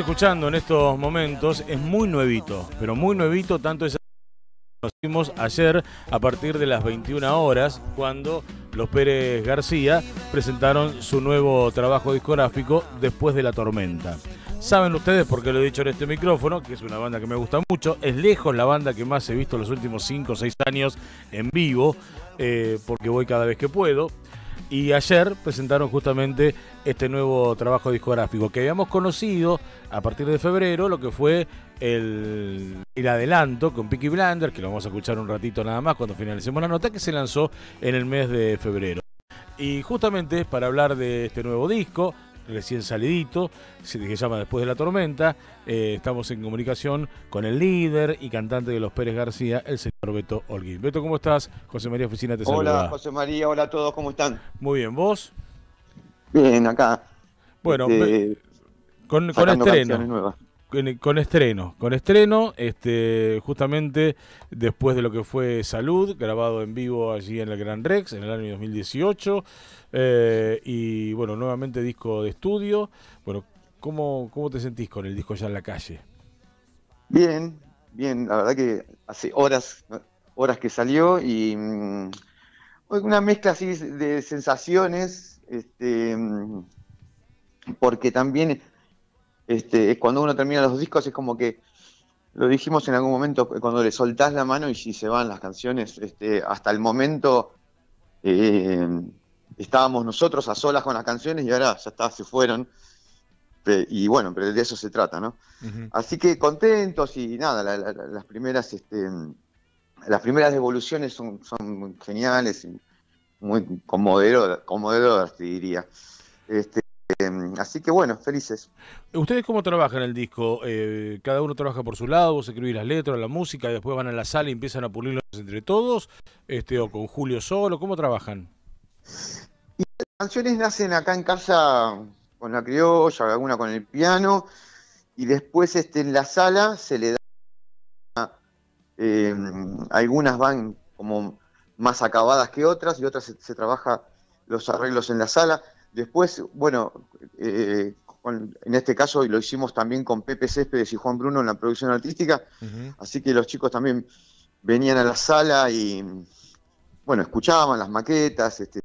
escuchando en estos momentos es muy nuevito, pero muy nuevito, tanto es vimos ayer a partir de las 21 horas cuando los Pérez García presentaron su nuevo trabajo discográfico Después de la Tormenta. Saben ustedes, porque lo he dicho en este micrófono, que es una banda que me gusta mucho, es lejos la banda que más he visto los últimos 5 o 6 años en vivo, eh, porque voy cada vez que puedo. Y ayer presentaron justamente este nuevo trabajo discográfico, que habíamos conocido a partir de febrero lo que fue el, adelanto con Picky Blender, que lo vamos a escuchar un ratito nada más cuando finalicemos la nota, que se lanzó en el mes de febrero. Y justamente para hablar de este nuevo disco, recién salidito, que se llama Después de la Tormenta. Eh, estamos en comunicación con el líder y cantante de los Pérez García, el señor Beto Olguín. Beto, ¿cómo estás? José María Oficina te Hola, José María, hola a todos, ¿cómo están? Muy bien, ¿vos? bien acá. Bueno, este, con, con estreno. Con, estreno, este, justamente después de lo que fue Salud, grabado en vivo allí en el Gran Rex en el año 2018, eh, y bueno, nuevamente disco de estudio. Bueno, ¿cómo, ¿cómo te sentís con el disco ya en la calle? Bien, bien, la verdad que hace horas, horas que salió y mm, una mezcla así de sensaciones, este, mm, porque también este, cuando uno termina los discos es como que, lo dijimos en algún momento, eh, cuando le soltás la mano y, si se van las canciones, este, hasta el momento eh, estábamos nosotros a solas con las canciones y ahora ya está, se fueron. Y bueno, pero de eso se trata, ¿no? Así que contentos y nada, las primeras... Este, mm, las primeras devoluciones son, geniales muy como modelo, te diría. Este, em, así que bueno, felices. ¿Ustedes cómo trabajan el disco? Eh, ¿Cada uno trabaja por su lado? ¿Vos escribís las letras, la música, y después van a la sala y empiezan a pulirlas entre todos? Este, ¿O con Julio solo? ¿Cómo trabajan? las canciones nacen acá en casa con la criolla, alguna con el piano, y después este, en la sala se le da... Em, algunas van como más acabadas que otras y otras se, trabaja los arreglos en la sala. Después, bueno, eh, en este caso lo hicimos también con Pepe Céspedes y Juan Bruno en la producción artística, así que los chicos también venían a la sala y, bueno, escuchaban las maquetas, este,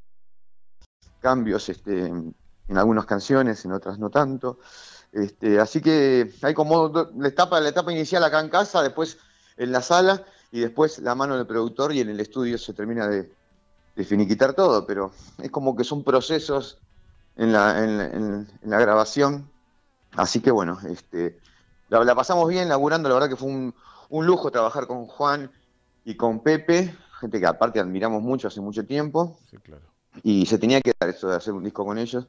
cambios este, en algunas canciones, en otras no tanto. Este, así que hay como la etapa, la etapa inicial acá en casa, después en la sala y después la mano del productor y en el estudio se termina de, finiquitar todo, pero es como que son procesos en la, grabación. Así que bueno, este, la, pasamos bien laburando, la verdad que fue un, un lujo trabajar con Juan y con Pepe, gente que aparte admiramos mucho hace mucho tiempo. Sí, claro. Y se tenía que dar eso de hacer un disco con ellos.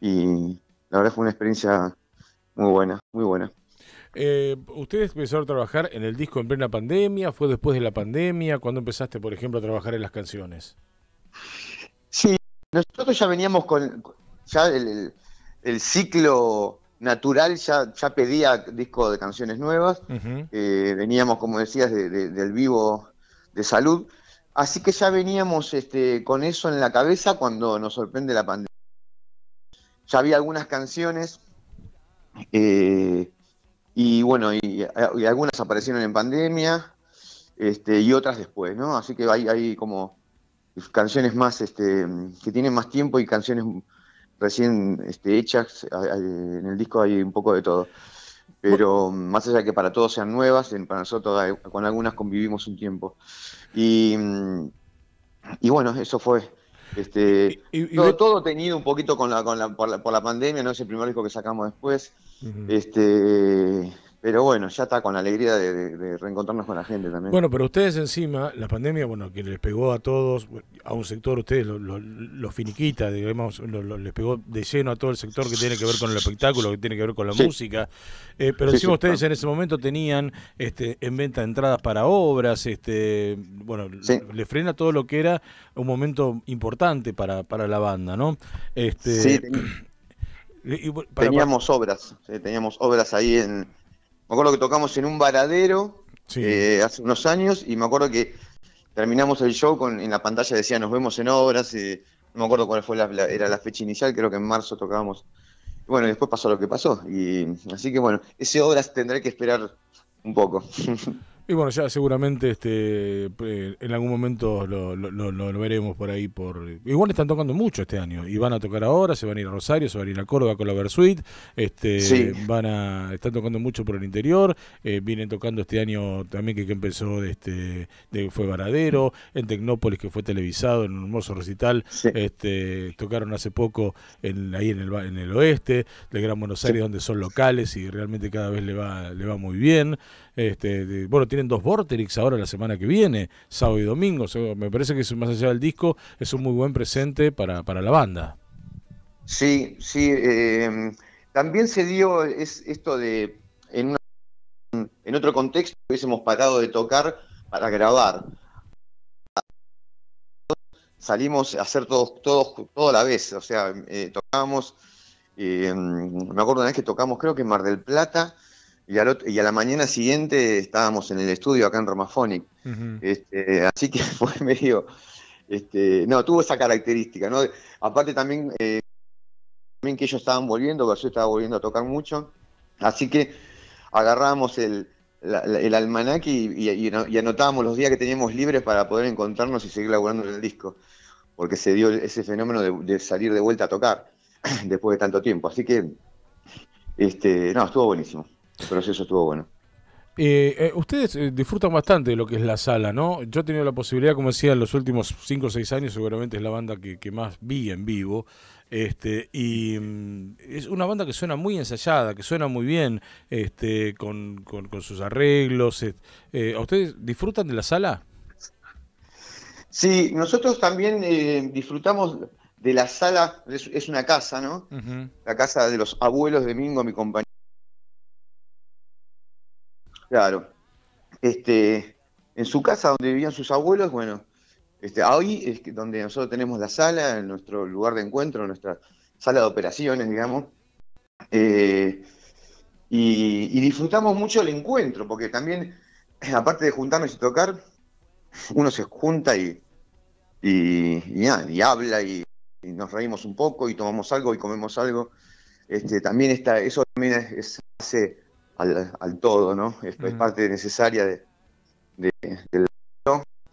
Y la verdad fue una experiencia muy buena, muy buena. Eh, ¿Ustedes empezaron a trabajar en el disco en plena pandemia? ¿Fue después de la pandemia? cuando empezaste, por ejemplo, a trabajar en las canciones? Sí, nosotros ya veníamos con. Ya el, ciclo natural ya, pedía disco de canciones nuevas. Eh, veníamos, como decías, del vivo de salud. Así que ya veníamos este, con eso en la cabeza cuando nos sorprende la pandemia. Ya había algunas canciones eh, y bueno, y, algunas aparecieron en pandemia este, y otras después, ¿no? Así que hay, como canciones más este, que tienen más tiempo y canciones recién este, hechas. En el disco hay un poco de todo. Pero más allá de que para todos sean nuevas, para nosotros con algunas convivimos un tiempo. Y, y bueno, eso fue. Este, todo, tenido un poquito la, la, por la pandemia, ¿no? Es el primer disco que sacamos después. Este, pero bueno, ya está con la alegría de, reencontrarnos con la gente también. Bueno, pero ustedes encima, la pandemia, bueno, que les pegó a todos, a un sector, ustedes los finiquitas finiquita, digamos, les pegó de lleno a todo el sector que tiene que ver con el espectáculo, que tiene que ver con la música. Eh, pero sí, ustedes en ese momento tenían este, en venta entradas para obras, este, bueno, le frena todo lo que era un momento importante para, para la banda, ¿no? Este, sí, teníamos obras, teníamos obras ahí en... Me acuerdo que tocamos en un varadero eh, hace unos años y me acuerdo que terminamos el show con, en la pantalla decía nos vemos en obras, no me acuerdo cuál fue la, era la fecha inicial, creo que en marzo tocábamos. Bueno, después pasó lo que pasó. Y, así que bueno, ese obras tendré que esperar un poco. Y bueno, ya seguramente este eh, en algún momento lo, lo, veremos por ahí. por Igual están tocando mucho este año y van a tocar ahora, se van a ir a Rosario, se van a ir a Córdoba con la Versuit, este, van a están tocando mucho por el interior, eh, vienen tocando este año también que, empezó este fue Varadero, en Tecnópolis que fue televisado en un hermoso recital, este tocaron hace poco en, ahí en el, en el oeste, del Gran Buenos Aires donde son locales y realmente cada vez le va le va muy bien. Este, bueno, tienen dos Vortex ahora la semana que viene, sábado y domingo. me parece que es, más allá del disco, es un muy buen presente para, para la banda. Sí, sí. Eh, también se dio esto de, en, en otro contexto, hubiésemos parado de tocar para grabar. Salimos a hacer todos, todos, toda la vez, o sea, eh, tocábamos, eh, me acuerdo una vez que tocamos, creo que en Mar del Plata, y, a la mañana siguiente estábamos en el estudio acá en Romaphonic. Este, así que fue medio... Este, no, tuvo esa característica, ¿no? Aparte también, eh, también que ellos estaban volviendo, yo estaba volviendo a tocar mucho, así que agarramos el, almanaque y, anotábamos los días que teníamos libres para poder encontrarnos y seguir laburando en el disco, porque se dio ese fenómeno de, de salir de vuelta a tocar después de tanto tiempo, así que, este, no, estuvo buenísimo. Pero sí, eso estuvo bueno. Eh, eh, ustedes eh, disfrutan bastante de lo que es la sala, ¿no? Yo he tenido la posibilidad, como decía, en los últimos 5 o 6 años, seguramente es la banda que, más vi en vivo. Este, y mm, es una banda que suena muy ensayada, que suena muy bien, este, con, con, sus arreglos. ¿A ustedes disfrutan de la sala? Sí, nosotros también disfrutamos de la sala, es, una casa, ¿no? La casa de los abuelos de Mingo, mi compañero. Claro. Este, en su casa donde vivían sus abuelos, bueno, este, hoy es donde nosotros tenemos la sala, nuestro lugar de encuentro, nuestra sala de operaciones, digamos. Eh, y, disfrutamos mucho el encuentro, porque también, aparte de juntarnos y tocar, uno se junta y, y, habla y, nos reímos un poco y tomamos algo y comemos algo. Este, también está, eso también es, hace al, todo, ¿no? Esto es mm. parte necesaria de, del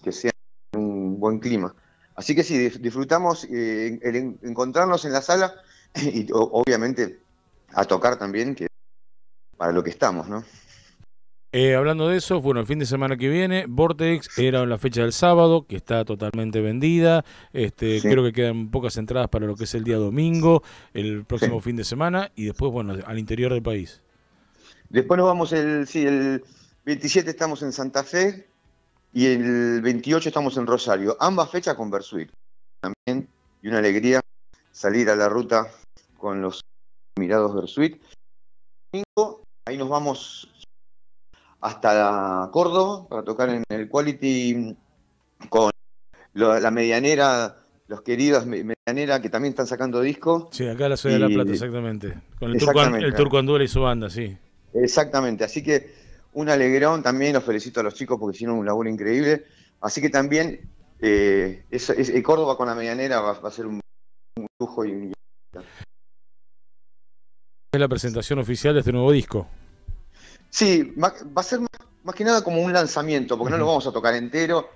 que sea un buen clima. Así que sí, disfrutamos el eh, encontrarnos en la sala y obviamente a tocar también, que para lo que estamos, ¿no? Eh, hablando de eso, bueno, el fin de semana que viene, Vortex era la fecha del sábado, que está totalmente vendida. Este, Creo que quedan pocas entradas para lo que es el día domingo, el próximo fin de semana, y después, bueno, al interior del país. Después nos vamos el, sí, el 27 estamos en Santa Fe y el 28 estamos en Rosario. Ambas fechas con Bersuit También, y una alegría salir a la ruta con los mirados Versuit. Ahí nos vamos hasta Córdoba para tocar en el Quality con la medianera, los queridos medianera que también están sacando disco. Sí, acá la ciudad de La Plata, exactamente. Con el, Turco, el y su banda, sí. Exactamente, así que un alegrón, también los felicito a los chicos porque hicieron un laburo increíble, así que también eh, eh, Córdoba con la medianera va, a ser un, lujo y un... Es la presentación oficial de este nuevo disco. Sí, va, a ser más, que nada como un lanzamiento, porque no lo vamos a tocar entero,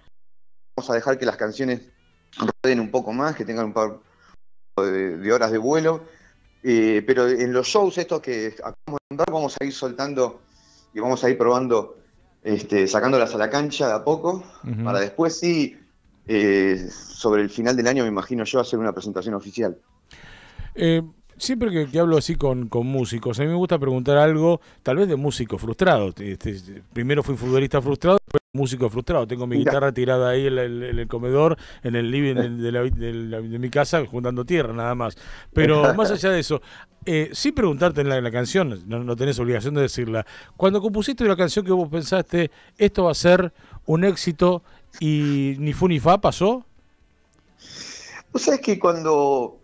vamos a dejar que las canciones roden un poco más, que tengan un par de horas de vuelo eh, pero en los shows estos que acabamos de contar vamos a ir soltando y vamos a ir probando, este, sacándolas a la cancha de a poco, para después sí, eh, sobre el final del año, me imagino yo, hacer una presentación oficial. Eh, siempre que, hablo así con, con, músicos, a mí me gusta preguntar algo, tal vez de músico frustrado. Este, primero fui futbolista frustrado músico frustrado. Tengo mi guitarra tirada ahí en el, comedor, en el living eh. de, mi casa, juntando tierra nada más. Pero eh. más allá de eso, eh, sin preguntarte en la, canción, no, tenés obligación de decirla, cuando compusiste la canción que vos pensaste, esto va a ser un éxito y ni fu ni fa pasó. Vos sabés que cuando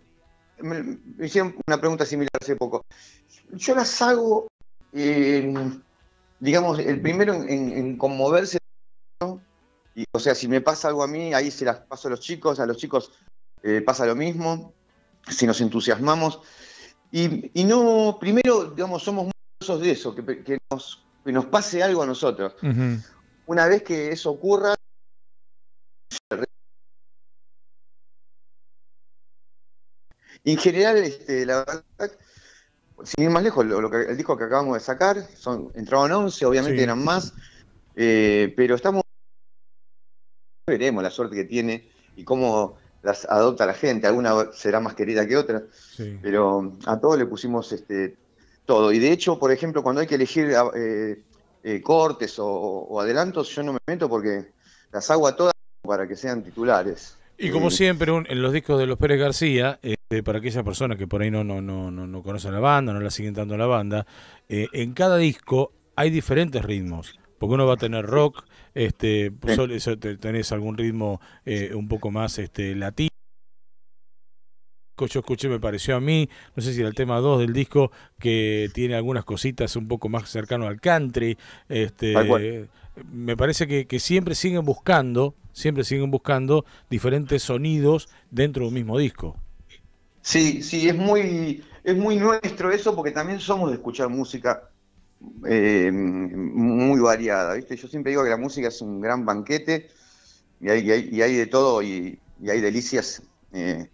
me, hicieron una pregunta similar hace poco, yo las hago... digamos, el primero en, conmoverse y, o sea, si me pasa algo a mí, ahí se las paso a los chicos, a los chicos eh, pasa lo mismo, si nos entusiasmamos. Y, no, primero, digamos, somos muchos de eso, que, nos, nos, pase algo a nosotros. Una vez que eso ocurra, en general, este, la sin ir más lejos, lo, que, el disco que acabamos de sacar, son, entraron 11, obviamente eran más, eh, pero estamos veremos la suerte que tiene y cómo las adopta la gente. Alguna será más querida que otra, pero mm, a todos le pusimos este, todo. Y de hecho, por ejemplo, cuando hay que elegir ah, eh, eh, cortes o, adelantos, yo no me meto porque las hago a todas para que sean titulares. Y como eh, siempre, en los discos de los Pérez García, para aquella persona que por ahí no, no, no, no, no la banda, no la siguen tanto la banda, en cada disco hay diferentes ritmos porque uno va a tener rock, este, tenés algún ritmo eh, un poco más este, latino yo escuché, me pareció a mí, no sé si era el tema 2 del disco, que tiene algunas cositas un poco más cercano al country. Este, me parece que, siempre siguen buscando, siempre siguen buscando diferentes sonidos dentro de un mismo disco. Sí, sí, es muy, es muy nuestro eso porque también somos de escuchar música eh, muy variada. ¿viste? Yo siempre digo que la música es un gran banquete y hay, de todo y, hay delicias eh,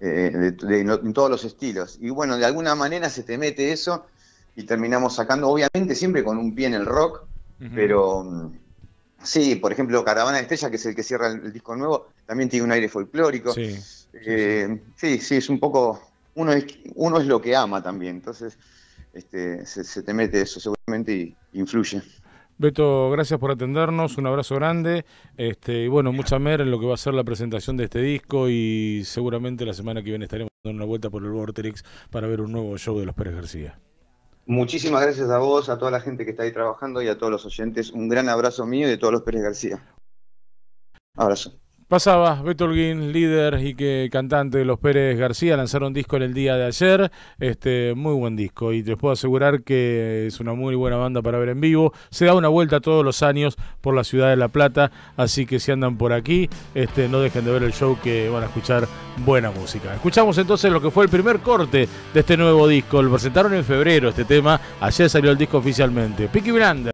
eh, en todos los estilos. Y bueno, de alguna manera se te mete eso y terminamos sacando, obviamente siempre con un pie en el rock, pero mm, sí, por ejemplo, Caravana de Estrella, que es el que cierra el, disco nuevo, también tiene un aire folclórico. Sí, sí, es un poco, uno uno es lo que ama también, entonces este, se, te mete eso seguramente y influye. Beto, gracias por atendernos, un abrazo grande. Este, y bueno, mucha mer en lo que va a ser la presentación de este disco y seguramente la semana que viene estaremos dando una vuelta por el Vortex para ver un nuevo show de los Pérez García. Muchísimas gracias a vos, a toda la gente que está ahí trabajando y a todos los oyentes. Un gran abrazo mío y de todos los Pérez García. Abrazo. Pasaba Beto Holguín, líder y que cantante de los Pérez García, lanzaron disco en el día de ayer, este muy buen disco y les puedo asegurar que es una muy buena banda para ver en vivo. Se da una vuelta todos los años por la ciudad de La Plata, así que si andan por aquí, este no dejen de ver el show que van a escuchar buena música. Escuchamos entonces lo que fue el primer corte de este nuevo disco, lo presentaron en febrero este tema, ayer salió el disco oficialmente. Picky Brander